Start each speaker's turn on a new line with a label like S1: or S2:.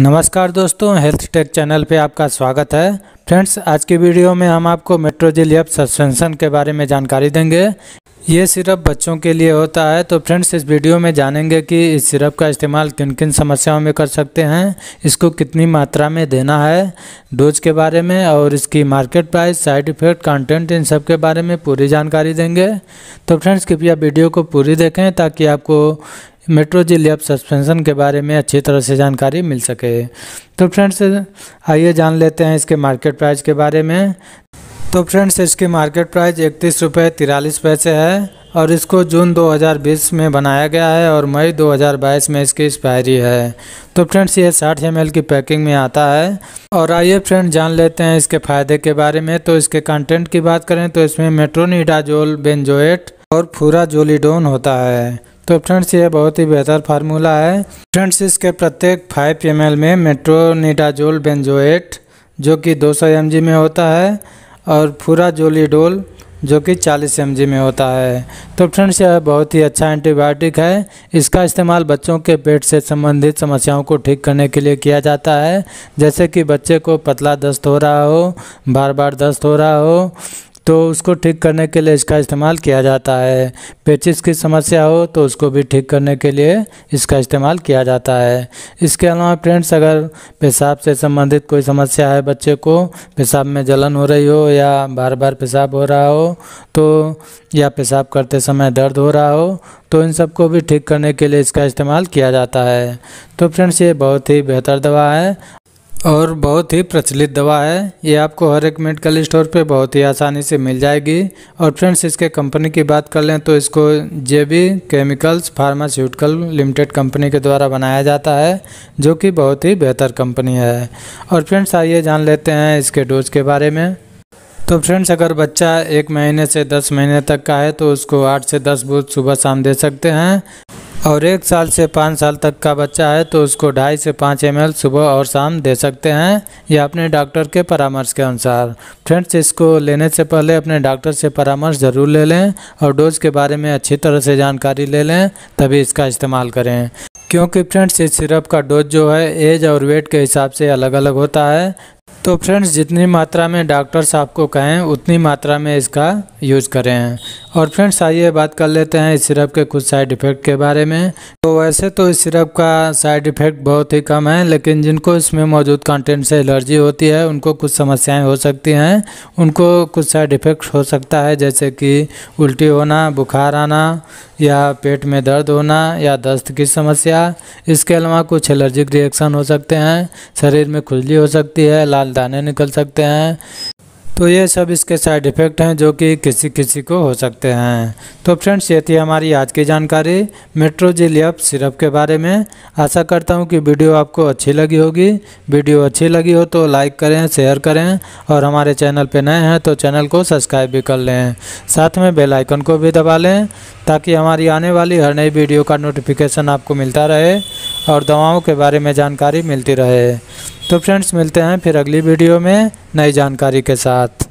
S1: नमस्कार दोस्तों health take channel पे आपका स्वागत है फ्रेंड्स आज की वीडियो में हम आपको मेट्रोजिलियप सस्पेंशन के बारे में जानकारी देंगे ये सिरप बच्चों के लिए होता है तो फ्रेंड्स इस वीडियो में जानेंगे कि इस सिरप का इस्तेमाल किन किन समस्याओं में कर सकते हैं इसको कितनी मात्रा में देना है डोज के बारे में और इसकी market price side effect content इन सब के बारे में पूरी जानकारी देंगे तो फ्रेंड्स कृपया वीडियो को पूरी देखें ताकि आपको मेट्रोजिल अब सस्पेंशन के बारे में अच्छी तरह से जानकारी मिल सके तो फ्रेंड्स आइए जान लेते हैं इसके मार्केट प्राइस के बारे में तो फ्रेंड्स इसकी मार्केट प्राइस इकतीस रुपये तिरालीस पैसे है और इसको जून 2020 में बनाया गया है और मई 2022 में इसकी एक्सपायरी है तो फ्रेंड्स ये 60 एम की पैकिंग में आता है और आइए फ्रेंड जान लेते हैं इसके फ़ायदे के बारे में तो इसके कंटेंट की बात करें तो इसमें मेट्रोनिडाजोल बेंजोएट और फूरा जोलीडोन होता है तो फ्रेंड्स ये बहुत ही बेहतर फार्मूला है फ्रेंड्स इसके प्रत्येक फाइव एम में मेट्रोनिडाजोल बेंजोएट जो कि दो एम में होता है और पूरा जोलीडोल जो कि 40 एम में होता है तो फ्रेंड्स यह बहुत ही अच्छा एंटीबायोटिक है इसका इस्तेमाल बच्चों के पेट से संबंधित समस्याओं को ठीक करने के लिए किया जाता है जैसे कि बच्चे को पतला दस्त हो रहा हो बार बार दस्त हो रहा हो तो उसको ठीक करने के लिए इसका इस्तेमाल किया जाता है पेचिस की समस्या हो तो उसको भी ठीक करने के लिए इसका इस्तेमाल किया जाता है इसके अलावा फ्रेंड्स अगर पेशाब से संबंधित कोई समस्या है बच्चे को पेशाब में जलन हो रही हो या बार बार पेशाब हो रहा हो तो या पेशाब करते समय दर्द हो रहा हो तो इन सबको भी ठीक करने के लिए इसका इस्तेमाल किया जाता है तो फ्रेंड्स ये बहुत ही बेहतर दवा है और बहुत ही प्रचलित दवा है ये आपको हर एक मेडिकल स्टोर पे बहुत ही आसानी से मिल जाएगी और फ्रेंड्स इसके कंपनी की बात कर लें तो इसको J B chemicals pharmaceutical limited company के द्वारा बनाया जाता है जो कि बहुत ही बेहतर कंपनी है और फ्रेंड्स आइए जान लेते हैं इसके डोज के बारे में तो फ्रेंड्स अगर बच्चा एक महीने से दस महीने तक का है तो उसको आठ से दस बूथ सुबह शाम दे सकते हैं और एक साल से पाँच साल तक का बच्चा है तो उसको ढाई से पाँच एम सुबह और शाम दे सकते हैं या अपने डॉक्टर के परामर्श के अनुसार फ्रेंड्स इसको लेने से पहले अपने डॉक्टर से परामर्श ज़रूर ले लें और डोज के बारे में अच्छी तरह से जानकारी ले लें तभी इसका इस्तेमाल करें क्योंकि फ्रेंड्स इस सिरप का डोज जो है एज और वेट के हिसाब से अलग अलग होता है तो फ्रेंड्स जितनी मात्रा में डॉक्टर्स आपको कहें उतनी मात्रा में इसका यूज़ करें और फ्रेंड्स आइए बात कर लेते हैं इस सिरप के कुछ साइड इफ़ेक्ट के बारे में तो वैसे तो इस सिरप का साइड इफ़ेक्ट बहुत ही कम है लेकिन जिनको इसमें मौजूद कंटेंट से एलर्जी होती है उनको कुछ समस्याएं हो सकती हैं उनको कुछ साइड इफ़ेक्ट हो सकता है जैसे कि उल्टी होना बुखार आना या पेट में दर्द होना या दस्त की समस्या इसके अलावा कुछ एलर्जिक रिएक्शन हो सकते हैं शरीर में खुजली हो सकती है लाल दाने निकल सकते हैं तो ये सब इसके साइड इफ़ेक्ट हैं जो कि किसी किसी को हो सकते हैं तो फ्रेंड्स ये थी हमारी आज की जानकारी मेट्रोजिलियप सिरप के बारे में आशा करता हूँ कि वीडियो आपको अच्छी लगी होगी वीडियो अच्छी लगी हो तो लाइक करें शेयर करें और हमारे चैनल पर नए हैं तो चैनल को सब्सक्राइब भी कर लें साथ में बेल आइकन को भी दबा लें ताकि हमारी आने वाली हर नई वीडियो का नोटिफिकेशन आपको मिलता रहे और दवाओं के बारे में जानकारी मिलती रहे तो फ्रेंड्स मिलते हैं फिर अगली वीडियो में नई जानकारी के साथ